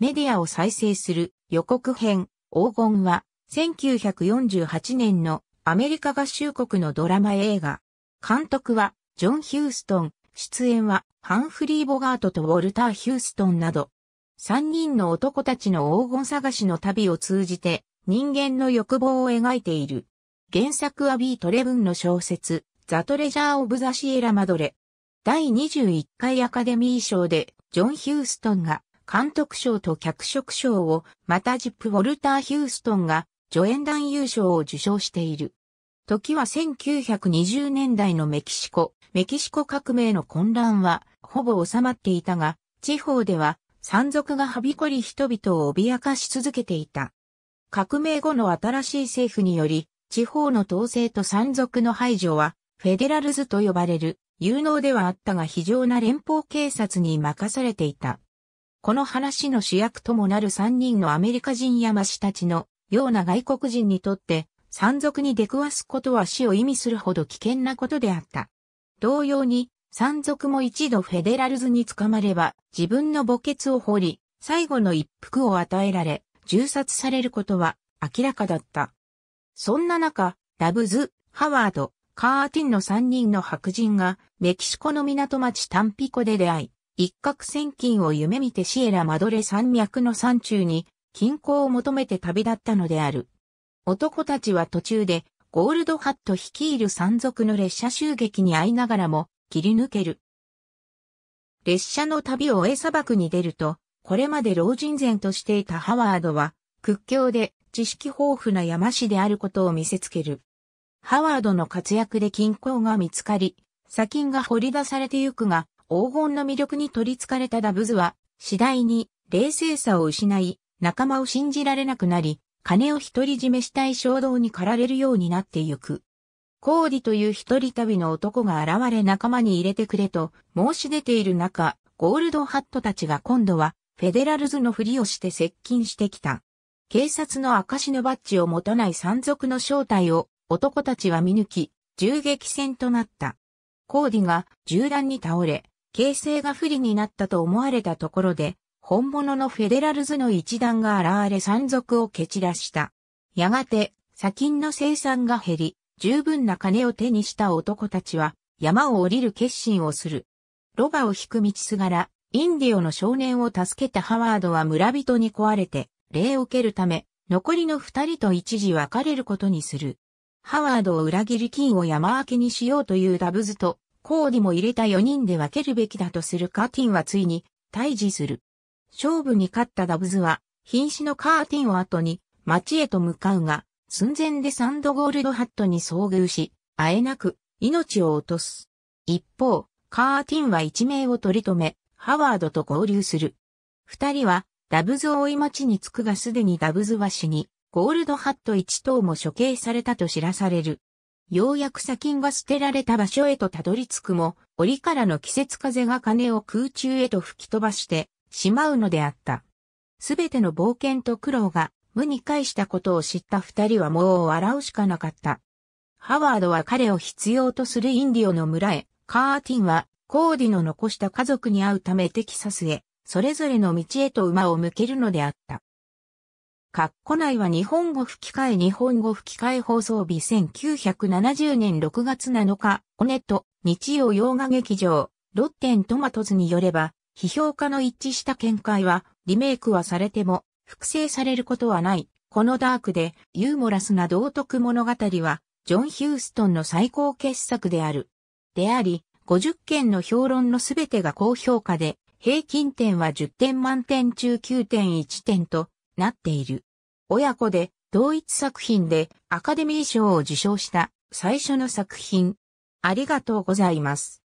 メディアを再生する予告編黄金は1948年のアメリカ合衆国のドラマ映画。監督はジョン・ヒューストン、出演はハンフリー・ボガートとウォルター・ヒューストンなど、3人の男たちの黄金探しの旅を通じて人間の欲望を描いている。原作はビートレブンの小説、ザ・トレジャー・オブ・ザ・シエラ・マドレ。第21回アカデミー賞でジョン・ヒューストンが監督賞と脚色賞を、またジップ・ウォルター・ヒューストンが助演男優賞を受賞している。時は1920年代のメキシコ、メキシコ革命の混乱はほぼ収まっていたが、地方では山賊がはびこり人々を脅かし続けていた。革命後の新しい政府により、地方の統制と山賊の排除は、フェデラルズと呼ばれる、有能ではあったが非常な連邦警察に任されていた。この話の主役ともなる三人のアメリカ人やマシたちのような外国人にとって山賊に出くわすことは死を意味するほど危険なことであった。同様に山賊も一度フェデラルズに捕まれば自分の墓穴を掘り最後の一服を与えられ銃殺されることは明らかだった。そんな中、ラブズ、ハワード、カーティンの三人の白人がメキシコの港町タンピコで出会い、一攫千金を夢見てシエラマドレ山脈の山中に金鉱を求めて旅立ったのである。男たちは途中でゴールドハット率いる山賊の列車襲撃に遭いながらも切り抜ける。列車の旅を終え砂漠に出ると、これまで老人前としていたハワードは屈強で知識豊富な山師であることを見せつける。ハワードの活躍で金鉱が見つかり、砂金が掘り出されてゆくが、黄金の魅力に取り憑かれたダブズは、次第に冷静さを失い、仲間を信じられなくなり、金を独り占めしたい衝動に駆られるようになってゆく。コーディという一人旅の男が現れ仲間に入れてくれと申し出ている中、ゴールドハットたちが今度はフェデラルズのふりをして接近してきた。警察の証のバッジを持たない山賊の正体を男たちは見抜き、銃撃戦となった。コーディが銃弾に倒れ、形勢が不利になったと思われたところで、本物のフェデラルズの一団が現れ山賊を蹴散らした。やがて、砂金の生産が減り、十分な金を手にした男たちは、山を降りる決心をする。ロバを引く道すがら、インディオの少年を助けたハワードは村人に壊れて、礼を受けるため、残りの二人と一時別れることにする。ハワードを裏切り金を山分けにしようというダブズと、コーディも入れた4人で分けるべきだとするカーティンはついに、退治する。勝負に勝ったダブズは、瀕死のカーティンを後に、町へと向かうが、寸前でサンドゴールドハットに遭遇し、あえなく、命を落とす。一方、カーティンは一命を取り留め、ハワードと合流する。二人は、ダブズを追い町に着くがすでにダブズは死に、ゴールドハット一等も処刑されたと知らされる。ようやく砂金が捨てられた場所へとたどり着くも、檻からの季節風が金を空中へと吹き飛ばしてしまうのであった。すべての冒険と苦労が無に返したことを知った二人はもう笑うしかなかった。ハワードは彼を必要とするインディオの村へ、カーティンはコーディの残した家族に会うためテキサスへ、それぞれの道へと馬を向けるのであった。括弧内は日本語吹き替え日本語吹き替え放送日1970年6月7日、オネット、日曜洋画劇場、ロッテントマトズによれば、批評家の一致した見解は、リメイクはされても、複製されることはない。このダークでユーモラスな道徳物語は、ジョン・ヒューストンの最高傑作である。であり、50件の評論のすべてが高評価で、平均点は10点満点中9.1点と、なっている。親子で同一作品でアカデミー賞を受賞した最初の作品。ありがとうございます。